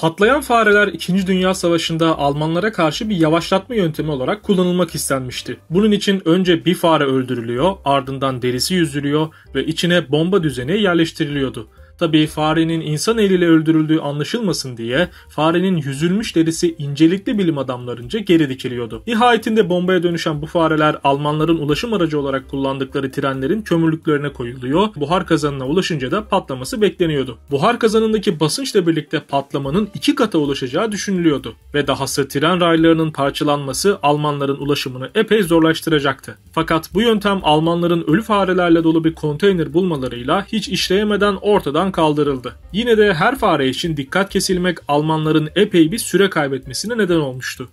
Patlayan fareler 2. Dünya Savaşı'nda Almanlara karşı bir yavaşlatma yöntemi olarak kullanılmak istenmişti. Bunun için önce bir fare öldürülüyor, ardından derisi yüzülüyor ve içine bomba düzeni yerleştiriliyordu. Tabii farenin insan eliyle öldürüldüğü anlaşılmasın diye farenin yüzülmüş derisi incelikli bilim adamlarınca geri dikiliyordu. Nihayetinde bombaya dönüşen bu fareler Almanların ulaşım aracı olarak kullandıkları trenlerin kömürlüklerine koyuluyor. Buhar kazanına ulaşınca da patlaması bekleniyordu. Buhar kazanındaki basınçla birlikte patlamanın iki kata ulaşacağı düşünülüyordu ve dahası tren raylarının parçalanması Almanların ulaşımını epey zorlaştıracaktı. Fakat bu yöntem Almanların ölü farelerle dolu bir konteyner bulmalarıyla hiç işleyemeden ortadan kaldırıldı. Yine de her fare için dikkat kesilmek Almanların epey bir süre kaybetmesine neden olmuştu.